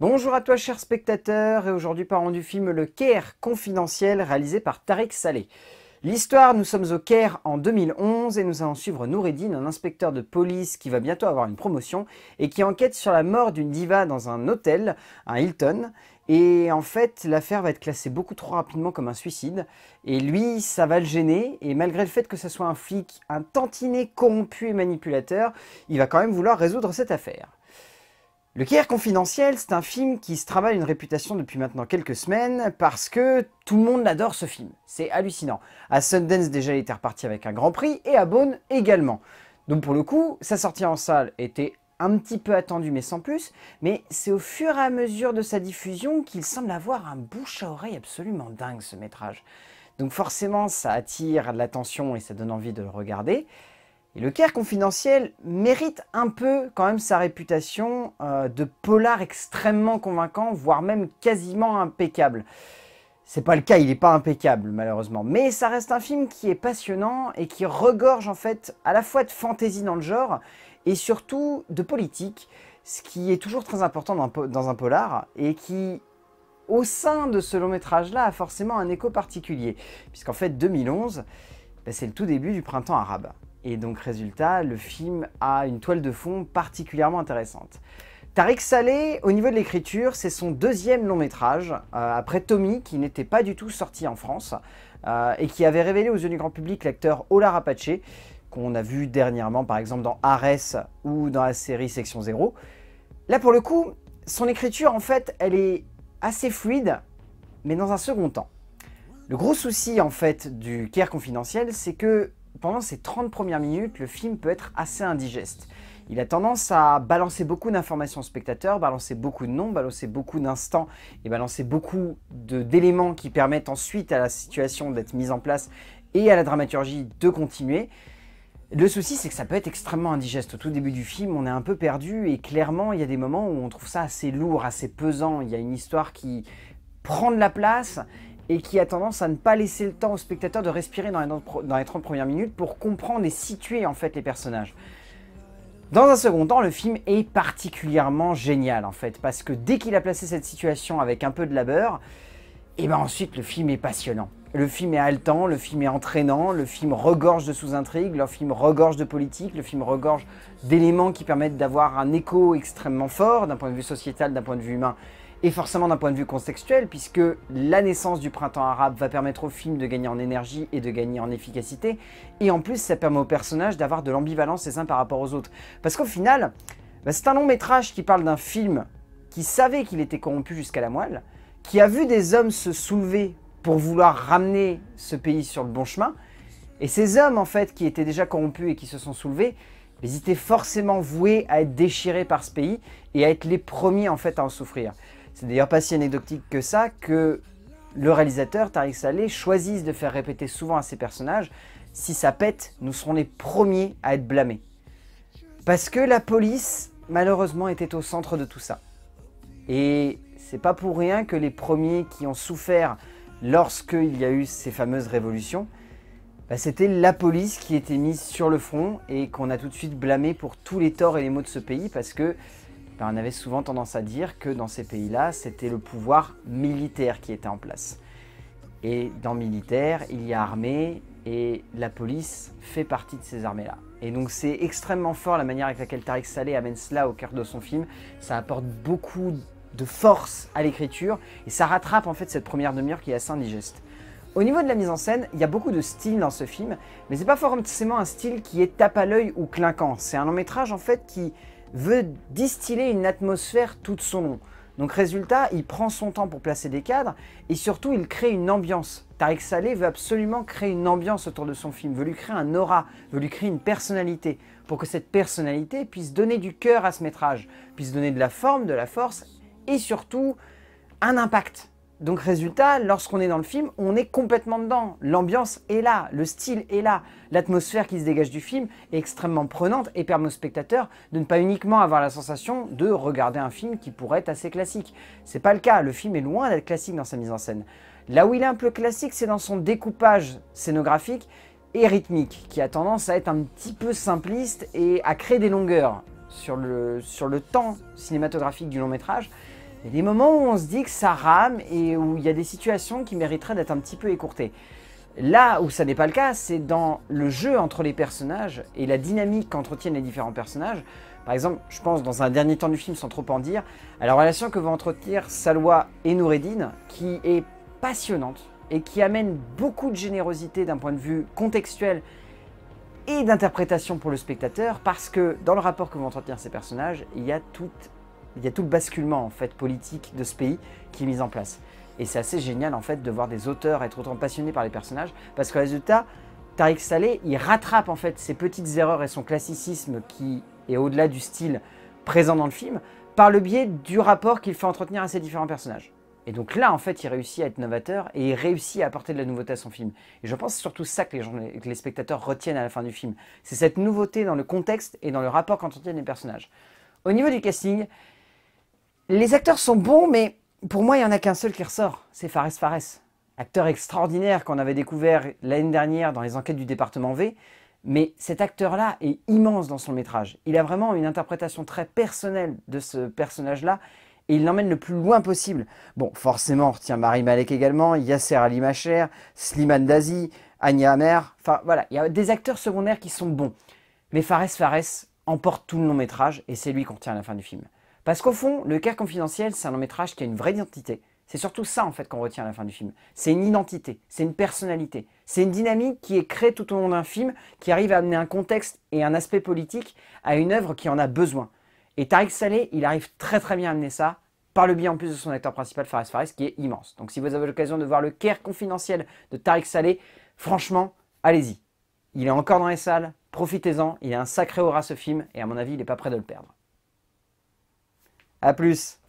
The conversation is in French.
Bonjour à toi cher spectateur, et aujourd'hui parlons du film Le Caire confidentiel réalisé par Tarek Salé. L'histoire, nous sommes au Caire en 2011 et nous allons suivre Noureddin, un inspecteur de police qui va bientôt avoir une promotion et qui enquête sur la mort d'une diva dans un hôtel, un Hilton. Et en fait, l'affaire va être classée beaucoup trop rapidement comme un suicide. Et lui, ça va le gêner. Et malgré le fait que ce soit un flic, un tantinet corrompu et manipulateur, il va quand même vouloir résoudre cette affaire. Le Caire confidentiel, c'est un film qui se travaille une réputation depuis maintenant quelques semaines parce que tout le monde adore ce film. C'est hallucinant. À Sundance déjà, il était reparti avec un grand prix et à Bone également. Donc pour le coup, sa sortie en salle était un petit peu attendue mais sans plus, mais c'est au fur et à mesure de sa diffusion qu'il semble avoir un bouche à oreille absolument dingue ce métrage. Donc forcément, ça attire l'attention et ça donne envie de le regarder. Et le Caire confidentiel mérite un peu quand même sa réputation euh, de polar extrêmement convaincant, voire même quasiment impeccable. C'est pas le cas, il n'est pas impeccable malheureusement, mais ça reste un film qui est passionnant et qui regorge en fait à la fois de fantaisie dans le genre et surtout de politique, ce qui est toujours très important dans, un polar et qui au sein de ce long métrage-là a forcément un écho particulier, puisqu'en fait 2011, ben, c'est le tout début du printemps arabe. Et donc, résultat, le film a une toile de fond particulièrement intéressante. Tariq Saleh, au niveau de l'écriture, c'est son deuxième long métrage, euh, après Tommy, qui n'était pas du tout sorti en France, euh, et qui avait révélé aux yeux du grand public l'acteur Ola Rapace, qu'on a vu dernièrement par exemple dans Ares ou dans la série Section 0. Là, pour le coup, son écriture, en fait, elle est assez fluide, mais dans un second temps. Le gros souci, en fait, du Caire confidentiel, c'est que pendant ces 30 premières minutes, le film peut être assez indigeste. Il a tendance à balancer beaucoup d'informations au spectateur, balancer beaucoup de noms, balancer beaucoup d'instants et balancer beaucoup d'éléments qui permettent ensuite à la situation d'être mise en place et à la dramaturgie de continuer. Le souci, c'est que ça peut être extrêmement indigeste. Au tout début du film, on est un peu perdu et clairement, il y a des moments où on trouve ça assez lourd, assez pesant. Il y a une histoire qui prend de la place et qui a tendance à ne pas laisser le temps au spectateur de respirer dans les, 30 premières minutes pour comprendre et situer en fait les personnages. Dans un second temps, le film est particulièrement génial en fait, parce que dès qu'il a placé cette situation avec un peu de labeur, et eh ben ensuite le film est passionnant. Le film est haletant, le film est entraînant, le film regorge de sous-intrigues, le film regorge de politique, le film regorge d'éléments qui permettent d'avoir un écho extrêmement fort d'un point de vue sociétal, d'un point de vue humain et forcément d'un point de vue contextuel, puisque la naissance du printemps arabe va permettre au film de gagner en énergie et de gagner en efficacité, et en plus ça permet aux personnages d'avoir de l'ambivalence les uns par rapport aux autres. Parce qu'au final, bah, c'est un long métrage qui parle d'un film qui savait qu'il était corrompu jusqu'à la moelle, qui a vu des hommes se soulever pour vouloir ramener ce pays sur le bon chemin, et ces hommes en fait qui étaient déjà corrompus et qui se sont soulevés, bah, ils étaient forcément voués à être déchirés par ce pays et à être les premiers en fait à en souffrir. C'est d'ailleurs pas si anecdotique que ça que le réalisateur Tariq Saleh choisisse de faire répéter souvent à ses personnages si ça pète, nous serons les premiers à être blâmés. Parce que la police, malheureusement, était au centre de tout ça. Et c'est pas pour rien que les premiers qui ont souffert lorsqu'il y a eu ces fameuses révolutions, bah, c'était la police qui était mise sur le front et qu'on a tout de suite blâmé pour tous les torts et les maux de ce pays parce que ben, on avait souvent tendance à dire que dans ces pays-là, c'était le pouvoir militaire qui était en place. Et dans militaire, il y a armée et la police fait partie de ces armées-là. Et donc c'est extrêmement fort la manière avec laquelle Tariq Saleh amène cela au cœur de son film. Ça apporte beaucoup de force à l'écriture et ça rattrape en fait cette première demi-heure qui est assez indigeste. Au niveau de la mise en scène, il y a beaucoup de style dans ce film, mais c'est pas forcément un style qui est tape à l'œil ou clinquant. C'est un long métrage en fait qui veut distiller une atmosphère toute son long. Donc résultat, il prend son temps pour placer des cadres et surtout il crée une ambiance. Tarek Saleh veut absolument créer une ambiance autour de son film, veut lui créer un aura, veut lui créer une personnalité pour que cette personnalité puisse donner du cœur à ce métrage, puisse donner de la forme, de la force et surtout un impact. Donc résultat, lorsqu'on est dans le film, on est complètement dedans. L'ambiance est là, le style est là, l'atmosphère qui se dégage du film est extrêmement prenante et permet aux spectateurs de ne pas uniquement avoir la sensation de regarder un film qui pourrait être assez classique. C'est pas le cas, le film est loin d'être classique dans sa mise en scène. Là où il est un peu classique, c'est dans son découpage scénographique et rythmique, qui a tendance à être un petit peu simpliste et à créer des longueurs sur le temps cinématographique du long métrage. Il y a des moments où on se dit que ça rame et où il y a des situations qui mériteraient d'être un petit peu écourtées. Là où ça n'est pas le cas, c'est dans le jeu entre les personnages et la dynamique qu'entretiennent les différents personnages. Par exemple, je pense dans un dernier temps du film, sans trop en dire, à la relation que vont entretenir Salwa et Noureddin, qui est passionnante et qui amène beaucoup de générosité d'un point de vue contextuel et d'interprétation pour le spectateur, parce que dans le rapport que vont entretenir ces personnages, il y a toute il y a tout le basculement en fait politique de ce pays qui est mis en place. Et c'est assez génial en fait de voir des auteurs être autant passionnés par les personnages parce que résultat, Tariq Saleh, il rattrape en fait ses petites erreurs et son classicisme qui est au-delà du style présent dans le film par le biais du rapport qu'il fait entretenir à ses différents personnages. Et donc là, en fait, il réussit à être novateur et il réussit à apporter de la nouveauté à son film. Et je pense que c'est surtout ça que les, gens, que les spectateurs retiennent à la fin du film. C'est cette nouveauté dans le contexte et dans le rapport qu'entretiennent les personnages. Au niveau du casting, les acteurs sont bons, mais pour moi, il n'y en a qu'un seul qui ressort, c'est Fares Fares. Acteur extraordinaire qu'on avait découvert l'année dernière dans les enquêtes du département V, mais cet acteur-là est immense dans son métrage. Il a vraiment une interprétation très personnelle de ce personnage-là, et il l'emmène le plus loin possible. Bon, forcément, on retient Marie Malek également, Yasser Ali Macher, Slimane Dazi, Anya Amer, enfin voilà, il y a des acteurs secondaires qui sont bons. Mais Fares Fares emporte tout le long métrage et c'est lui qu'on retient à la fin du film. Parce qu'au fond, Le Caire confidentiel, c'est un long métrage qui a une vraie identité. C'est surtout ça en fait qu'on retient à la fin du film. C'est une identité, c'est une personnalité, c'est une dynamique qui est créée tout au long d'un film, qui arrive à amener un contexte et un aspect politique à une œuvre qui en a besoin. Et Tariq Saleh, il arrive très très bien à amener ça, par le biais en plus de son acteur principal Farès Fares, qui est immense. Donc si vous avez l'occasion de voir le Caire confidentiel de Tariq Saleh, franchement, allez-y. Il est encore dans les salles, profitez-en, il a un sacré aura ce film, et à mon avis, il n'est pas prêt de le perdre. A plus